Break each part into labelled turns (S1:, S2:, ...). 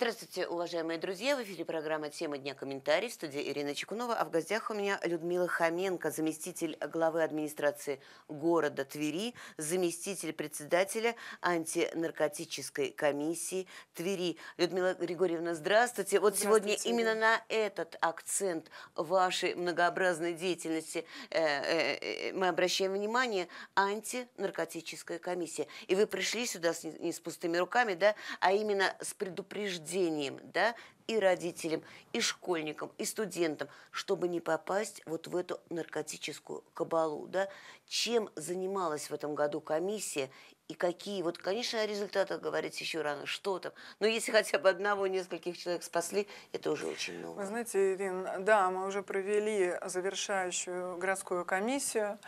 S1: Здравствуйте, уважаемые друзья. В эфире программа «Тема дня. Комментарий». В студии Ирина Чекунова. А в гостях у меня Людмила Хоменко, заместитель главы администрации города Твери, заместитель председателя антинаркотической комиссии Твери. Людмила Григорьевна, здравствуйте. Вот здравствуйте, сегодня именно на этот акцент вашей многообразной деятельности э, э, э, мы обращаем внимание антинаркотическая комиссия. И вы пришли сюда с, не с пустыми руками, да, а именно с предупреждением наблюдением, да, и родителям, и школьникам, и студентам, чтобы не попасть вот в эту наркотическую кабалу, да. Чем занималась в этом году комиссия и какие. Вот, конечно, о результатах говорить еще рано, что там. Но если хотя бы одного, нескольких человек спасли, это уже очень много.
S2: Вы знаете, Ирина, да, мы уже провели завершающую городскую комиссию.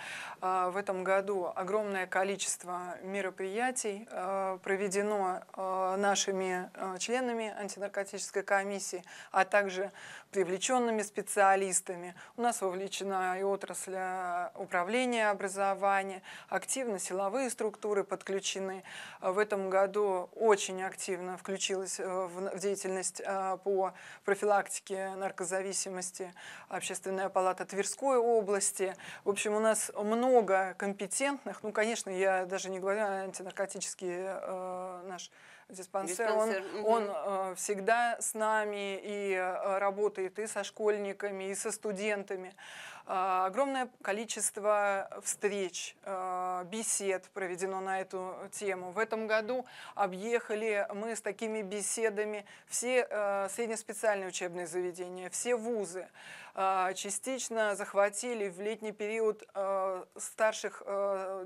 S2: А, в этом году огромное количество мероприятий а, проведено а, нашими членами антинаркотической комиссии, а также привлеченными специалистами. У нас вовлечена и отрасль управления образования, активно силовые структуры подключены включены. В этом году очень активно включилась э, в деятельность э, по профилактике наркозависимости Общественная палата Тверской области. В общем, у нас много компетентных, ну, конечно, я даже не говорю а, антинаркотические э, наш диспансер, диспансер. он, угу. он э, всегда с нами и э, работает и со школьниками, и со студентами. Э, огромное количество встреч, бесед проведено на эту тему. В этом году объехали мы с такими беседами все среднеспециальные учебные заведения, все вузы. частично захватили в летний период старших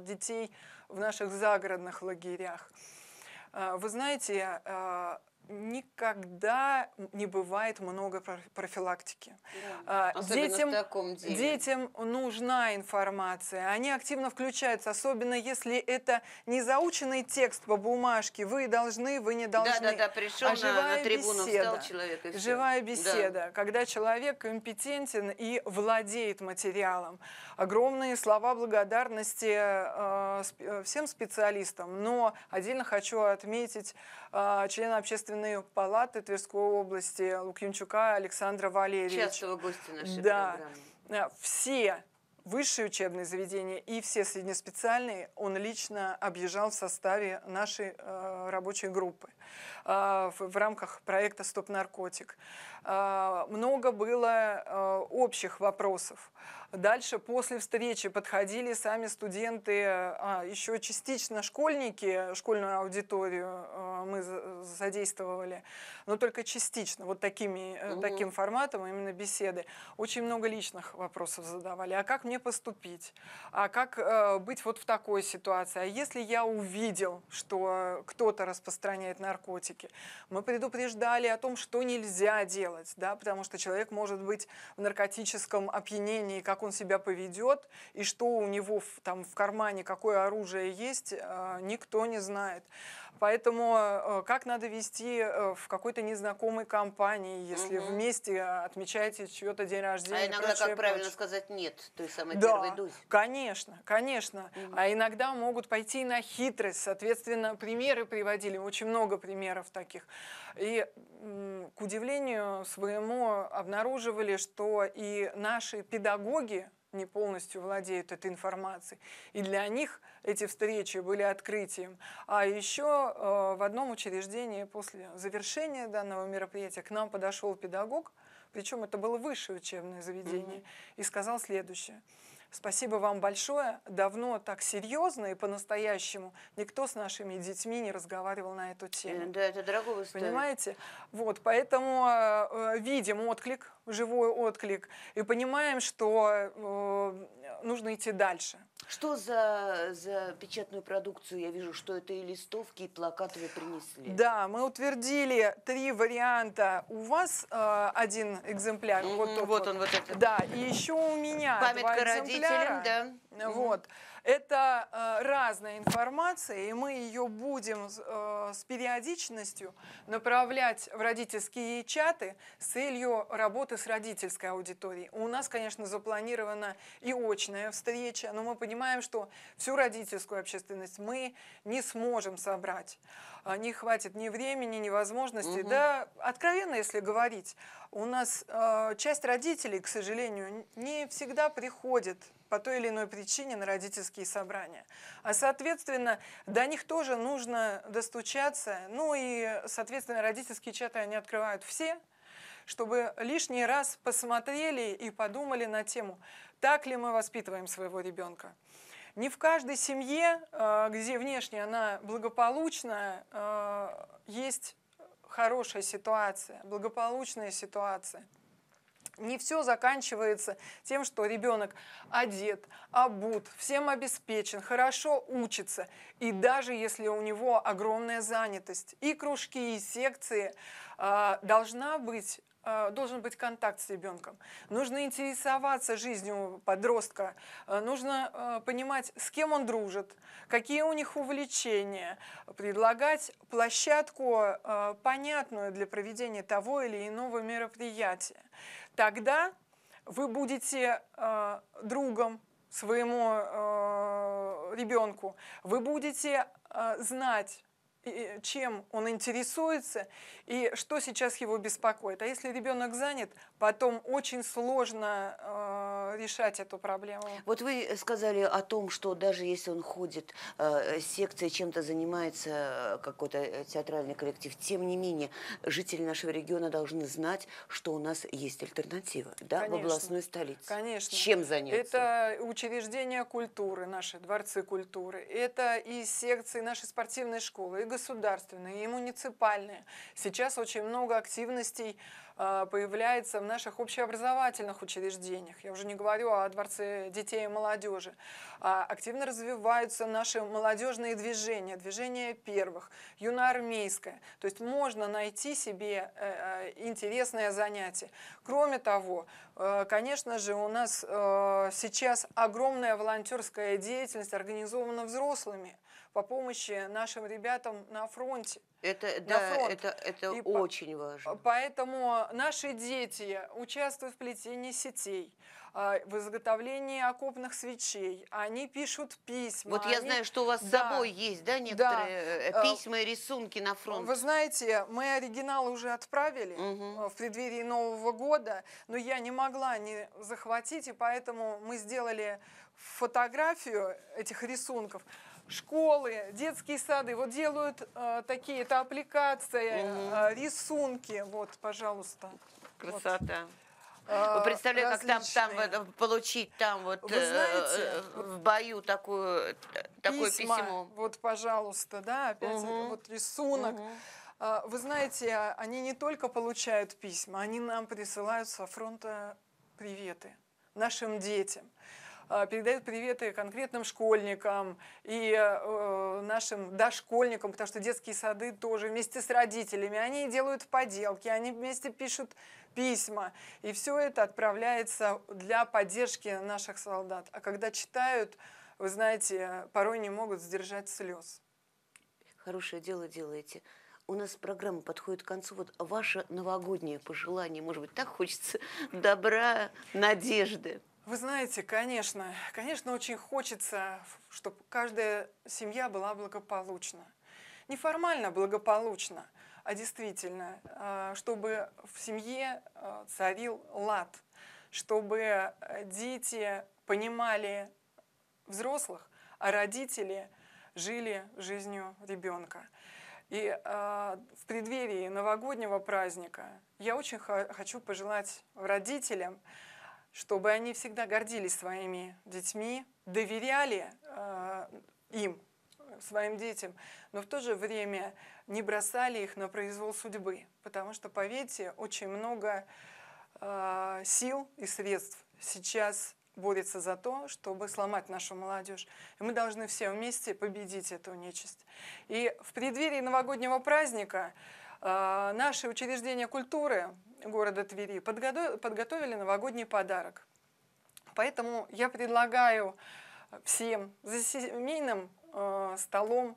S2: детей в наших загородных лагерях. Э, вы знаете, э, никогда не бывает много профилактики. Да. А, детям, в таком деле. детям нужна информация, они активно включаются, особенно если это не заученный текст по бумажке, вы должны, вы не должны. Да, да, да, пришел а живая на, на трибуну, беседа, встал человек и Живая беседа, да. когда человек компетентен и владеет материалом. Огромные слова благодарности э, всем специалистам, но отдельно хочу отметить а, члена общественной палаты Тверской области Лукьянчука Александра Валерьевича. Частого гостя нашей да. программы. Э, все высшие учебные заведения и все среднеспециальные он лично объезжал в составе нашей э, рабочей группы э, в, в рамках проекта «Стоп наркотик». Э, много было э, общих вопросов. Дальше после встречи подходили сами студенты, э, а, еще частично школьники, школьную аудиторию э, мы задействовали, но только частично, вот такими, э, таким форматом именно беседы. Очень много личных вопросов задавали. А как мне мне поступить, а как э, быть вот в такой ситуации. А если я увидел, что кто-то распространяет наркотики, мы предупреждали о том, что нельзя делать, да, потому что человек может быть в наркотическом опьянении, как он себя поведет, и что у него в, там в кармане, какое оружие есть, э, никто не знает. Поэтому э, как надо вести э, в какой-то незнакомой компании, если угу. вместе отмечаете чье-то день рождения. А иногда, прочее, как правильно прочее.
S1: сказать, нет той самый да, первой дозе.
S2: конечно, конечно. Угу. А иногда могут пойти на хитрость. Соответственно, примеры приводили, очень много примеров таких. И к удивлению своему обнаруживали, что и наши педагоги, не полностью владеют этой информацией. И для них эти встречи были открытием. А еще э, в одном учреждении после завершения данного мероприятия к нам подошел педагог, причем это было высшее учебное заведение, mm-hmm. и сказал следующее. Спасибо вам большое. Давно так серьезно и по-настоящему никто с нашими детьми не разговаривал на эту тему. Э, да, это дорого стоит. Понимаете? Вот, поэтому э, э видим отклик живой отклик и понимаем, что э, нужно идти дальше.
S1: Что за, за печатную продукцию? Я вижу, что это и листовки, и плакаты вы принесли.
S2: Да, мы утвердили три варианта. У вас э, один экземпляр. Mm-hmm, вот, вот, он, вот этот. Да, и еще у меня Памятка два экземпляра. родителям, да. Вот. Mm-hmm. Это э, разная информация, и мы ее будем э, с периодичностью направлять в родительские чаты с целью работы с родительской аудиторией. У нас, конечно, запланирована и очная встреча, но мы понимаем, что всю родительскую общественность мы не сможем собрать. А, не хватит ни времени, ни возможности. Угу. Да, откровенно, если говорить, у нас э, часть родителей, к сожалению, не всегда приходит по той или иной причине на родительские собрания. А, соответственно, до них тоже нужно достучаться. Ну и, соответственно, родительские чаты они открывают все, чтобы лишний раз посмотрели и подумали на тему, так ли мы воспитываем своего ребенка. Не в каждой семье, э, где внешне она благополучна, э, есть хорошая ситуация, благополучная ситуация – не все заканчивается тем, что ребенок одет, обут, всем обеспечен, хорошо учится. И даже если у него огромная занятость, и кружки, и секции, а, должна быть а, должен быть контакт с ребенком. Нужно интересоваться жизнью подростка, а, нужно понимать, с кем он дружит, какие у них увлечения, предлагать площадку понятную для проведения того или иного мероприятия тогда вы будете э, другом своему э, ребенку, вы будете э, знать, чем он интересуется и что сейчас его беспокоит. А если ребенок занят, потом очень сложно э, решать эту проблему.
S1: Вот вы э, сказали о том, что даже если он ходит, э, секция чем-то занимается, э, какой-то э, театральный коллектив, тем не менее, жители нашего региона должны знать, что у нас есть альтернатива да, в областной столице. Конечно. Чем заняться?
S2: Это учреждения культуры наши, дворцы культуры. Это и секции нашей спортивной школы, и государственные, и муниципальные. Сейчас очень много активностей а, появляется в наших общеобразовательных учреждениях. Я уже не говорю о Дворце детей и молодежи. А, активно развиваются наши молодежные движения, движения первых, юноармейское. То есть можно найти себе э, э, интересное занятие. Кроме того, э, конечно же, у нас сейчас огромная волонтерская деятельность организована взрослыми по помощи нашим ребятам на фронте. Это, да, это,
S1: это и очень по важно.
S2: Поэтому наши дети участвуют в плетении сетей, а, в изготовлении окопных свечей, они пишут письма. Вот я знаю, что у вас да, с собой
S1: есть, да, некоторые да. Э, э, письма и рисунки на
S2: фронт. Вы знаете, мы оригиналы уже отправили угу. в преддверии Нового года, но я не могла не захватить, и поэтому мы сделали фотографию этих рисунков школы, детские сады, вот делают э, такие, это аппликации, э, рисунки, вот, пожалуйста.
S1: Красота. Вот. Э, вы представляете, как там, там получить там вот Вы э, знаете, э, в бою такую, такое письма, письмо.
S2: Вот, пожалуйста, да, опять угу. это, вот рисунок. Угу. Вы знаете, они не только получают письма, они нам присылают со фронта приветы нашим детям. Э, передает приветы конкретным школьникам и э, нашим дошкольникам, потому что детские сады тоже вместе с родителями, они делают поделки, они вместе пишут письма, и все это отправляется для поддержки наших солдат. А когда
S1: читают, вы знаете, порой не могут сдержать слез. Хорошее дело делаете. У нас программа подходит к концу. Вот ваше новогоднее пожелание, может быть, так хочется добра, надежды. Вы знаете, конечно,
S2: конечно, очень хочется, чтобы каждая семья была благополучна. Не формально благополучна, а действительно, а, чтобы в семье а, царил лад, чтобы э, дети понимали взрослых, а родители жили жизнью ребенка. И а, в преддверии новогоднего праздника я очень хочу пожелать родителям чтобы они всегда гордились своими детьми, доверяли э, им, своим детям, но в то же время не бросали их на произвол судьбы, потому что, поверьте, очень много э, сил и средств сейчас борется за то, чтобы сломать нашу молодежь. И мы должны все вместе победить эту нечисть. И в преддверии новогоднего праздника э, наши учреждения культуры, города Твери подготовили новогодний подарок. Поэтому я предлагаю всем за семейным э, столом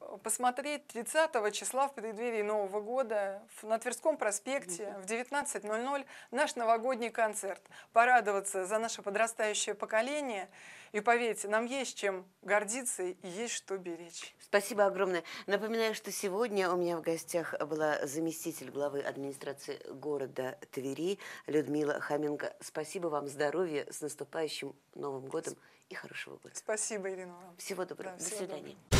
S2: э, посмотреть 30 числа в преддверии Нового года на Тверском проспекте в 19.00 наш новогодний концерт. Порадоваться за наше подрастающее поколение – и поверьте, нам есть чем гордиться и есть что беречь.
S1: Спасибо огромное. Напоминаю, что сегодня у меня в гостях была заместитель главы администрации города Твери Людмила Хоменко. Спасибо вам, здоровья, с наступающим Новым годом и хорошего года. Спасибо, Ирина. Вам. Всего доброго. Да, До всего свидания. Доброго.